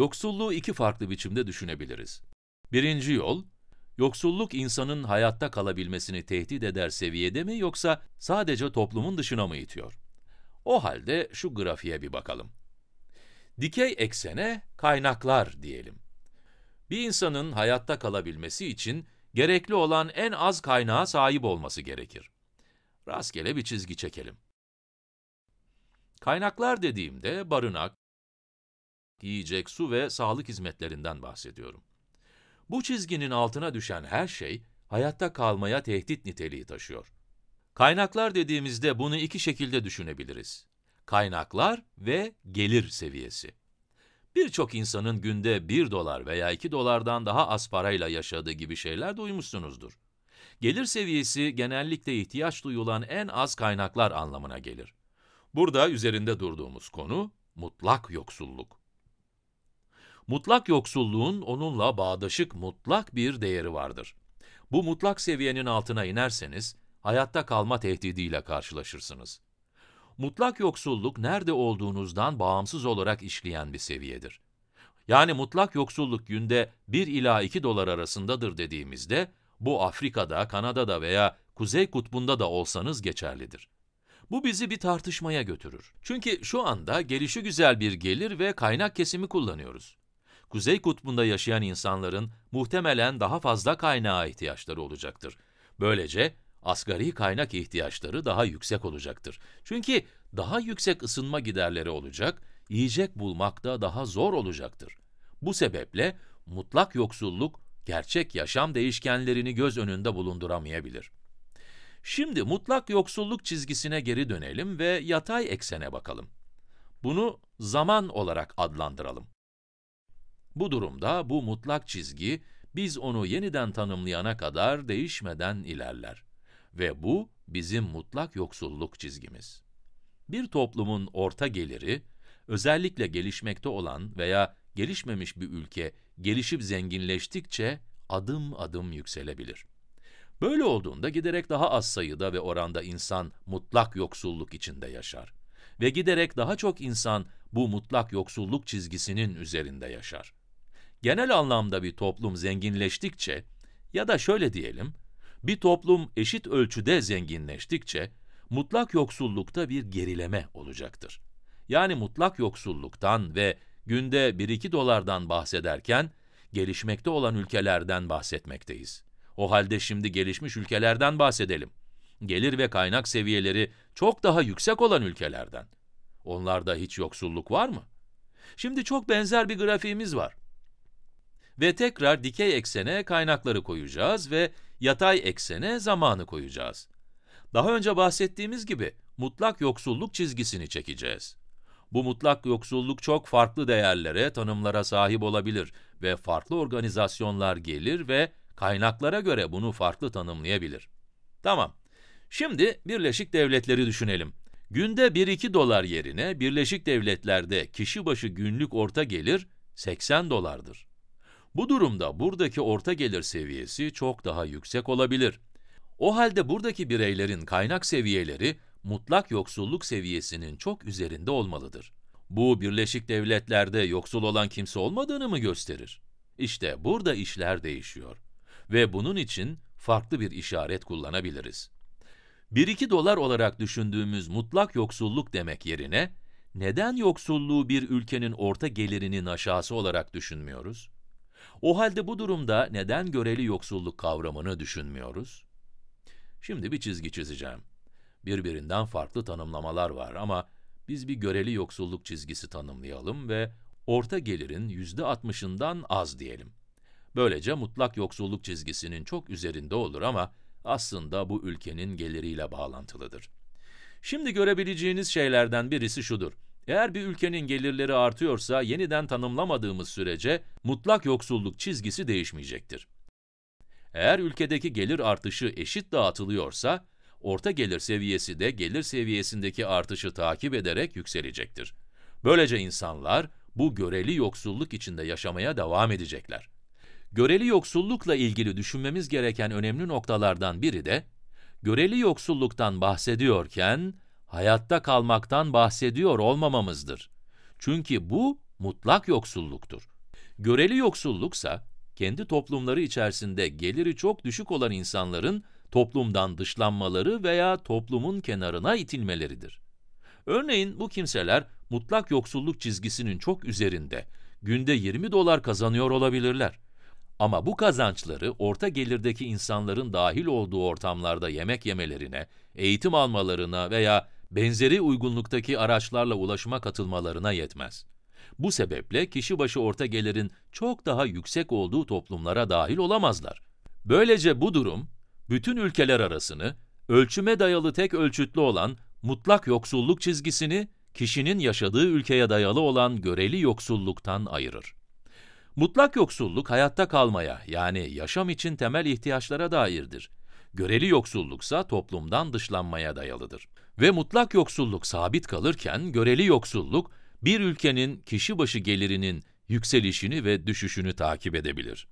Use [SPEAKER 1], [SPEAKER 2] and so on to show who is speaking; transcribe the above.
[SPEAKER 1] Yoksulluğu iki farklı biçimde düşünebiliriz. Birinci yol, yoksulluk insanın hayatta kalabilmesini tehdit eder seviyede mi yoksa sadece toplumun dışına mı itiyor? O halde şu grafiğe bir bakalım. Dikey eksene kaynaklar diyelim. Bir insanın hayatta kalabilmesi için gerekli olan en az kaynağa sahip olması gerekir. Rastgele bir çizgi çekelim. Kaynaklar dediğimde barınak, yiyecek, su ve sağlık hizmetlerinden bahsediyorum. Bu çizginin altına düşen her şey, hayatta kalmaya tehdit niteliği taşıyor. Kaynaklar dediğimizde bunu iki şekilde düşünebiliriz. Kaynaklar ve gelir seviyesi. Birçok insanın günde 1 dolar veya 2 dolardan daha az parayla yaşadığı gibi şeyler duymuşsunuzdur. Gelir seviyesi genellikle ihtiyaç duyulan en az kaynaklar anlamına gelir. Burada üzerinde durduğumuz konu mutlak yoksulluk. Mutlak yoksulluğun onunla bağdaşık mutlak bir değeri vardır. Bu mutlak seviyenin altına inerseniz, hayatta kalma tehdidiyle karşılaşırsınız. Mutlak yoksulluk nerede olduğunuzdan bağımsız olarak işleyen bir seviyedir. Yani mutlak yoksulluk günde 1 ila 2 dolar arasındadır dediğimizde, bu Afrika'da, Kanada'da veya Kuzey Kutbu'nda da olsanız geçerlidir. Bu bizi bir tartışmaya götürür. Çünkü şu anda gelişi güzel bir gelir ve kaynak kesimi kullanıyoruz. Kuzey Kutbu'nda yaşayan insanların muhtemelen daha fazla kaynağa ihtiyaçları olacaktır. Böylece asgari kaynak ihtiyaçları daha yüksek olacaktır. Çünkü daha yüksek ısınma giderleri olacak, yiyecek bulmak da daha zor olacaktır. Bu sebeple mutlak yoksulluk gerçek yaşam değişkenlerini göz önünde bulunduramayabilir. Şimdi mutlak yoksulluk çizgisine geri dönelim ve yatay eksene bakalım. Bunu zaman olarak adlandıralım. Bu durumda bu mutlak çizgi, biz onu yeniden tanımlayana kadar değişmeden ilerler. Ve bu, bizim mutlak yoksulluk çizgimiz. Bir toplumun orta geliri, özellikle gelişmekte olan veya gelişmemiş bir ülke gelişip zenginleştikçe adım adım yükselebilir. Böyle olduğunda giderek daha az sayıda ve oranda insan mutlak yoksulluk içinde yaşar ve giderek daha çok insan bu mutlak yoksulluk çizgisinin üzerinde yaşar genel anlamda bir toplum zenginleştikçe ya da şöyle diyelim, bir toplum eşit ölçüde zenginleştikçe mutlak yoksullukta bir gerileme olacaktır. Yani mutlak yoksulluktan ve günde 1-2 dolardan bahsederken gelişmekte olan ülkelerden bahsetmekteyiz. O halde şimdi gelişmiş ülkelerden bahsedelim. Gelir ve kaynak seviyeleri çok daha yüksek olan ülkelerden. Onlarda hiç yoksulluk var mı? Şimdi çok benzer bir grafiğimiz var ve tekrar dikey eksene kaynakları koyacağız ve yatay eksene zamanı koyacağız. Daha önce bahsettiğimiz gibi mutlak yoksulluk çizgisini çekeceğiz. Bu mutlak yoksulluk çok farklı değerlere, tanımlara sahip olabilir ve farklı organizasyonlar gelir ve kaynaklara göre bunu farklı tanımlayabilir. Tamam, şimdi Birleşik Devletleri düşünelim. Günde 1-2 dolar yerine Birleşik Devletler'de kişi başı günlük orta gelir 80 dolardır. Bu durumda buradaki orta gelir seviyesi çok daha yüksek olabilir. O halde buradaki bireylerin kaynak seviyeleri mutlak yoksulluk seviyesinin çok üzerinde olmalıdır. Bu Birleşik Devletler'de yoksul olan kimse olmadığını mı gösterir? İşte burada işler değişiyor ve bunun için farklı bir işaret kullanabiliriz. 1-2 dolar olarak düşündüğümüz mutlak yoksulluk demek yerine neden yoksulluğu bir ülkenin orta gelirinin aşağısı olarak düşünmüyoruz? O halde bu durumda neden göreli yoksulluk kavramını düşünmüyoruz? Şimdi bir çizgi çizeceğim. Birbirinden farklı tanımlamalar var ama biz bir göreli yoksulluk çizgisi tanımlayalım ve orta gelirin yüzde %60'ından az diyelim. Böylece mutlak yoksulluk çizgisinin çok üzerinde olur ama aslında bu ülkenin geliriyle bağlantılıdır. Şimdi görebileceğiniz şeylerden birisi şudur. Eğer bir ülkenin gelirleri artıyorsa yeniden tanımlamadığımız sürece mutlak yoksulluk çizgisi değişmeyecektir. Eğer ülkedeki gelir artışı eşit dağıtılıyorsa, orta gelir seviyesi de gelir seviyesindeki artışı takip ederek yükselecektir. Böylece insanlar bu göreli yoksulluk içinde yaşamaya devam edecekler. Göreli yoksullukla ilgili düşünmemiz gereken önemli noktalardan biri de, göreli yoksulluktan bahsediyorken, hayatta kalmaktan bahsediyor olmamamızdır. Çünkü bu mutlak yoksulluktur. Göreli yoksulluksa, kendi toplumları içerisinde geliri çok düşük olan insanların toplumdan dışlanmaları veya toplumun kenarına itilmeleridir. Örneğin bu kimseler mutlak yoksulluk çizgisinin çok üzerinde, günde 20 dolar kazanıyor olabilirler. Ama bu kazançları orta gelirdeki insanların dahil olduğu ortamlarda yemek yemelerine, eğitim almalarına veya benzeri uygunluktaki araçlarla ulaşıma katılmalarına yetmez. Bu sebeple kişi başı orta gelirin çok daha yüksek olduğu toplumlara dahil olamazlar. Böylece bu durum, bütün ülkeler arasını, ölçüme dayalı tek ölçütlü olan mutlak yoksulluk çizgisini, kişinin yaşadığı ülkeye dayalı olan göreli yoksulluktan ayırır. Mutlak yoksulluk hayatta kalmaya yani yaşam için temel ihtiyaçlara dairdir. Göreli yoksulluksa toplumdan dışlanmaya dayalıdır. Ve mutlak yoksulluk sabit kalırken göreli yoksulluk bir ülkenin kişi başı gelirinin yükselişini ve düşüşünü takip edebilir.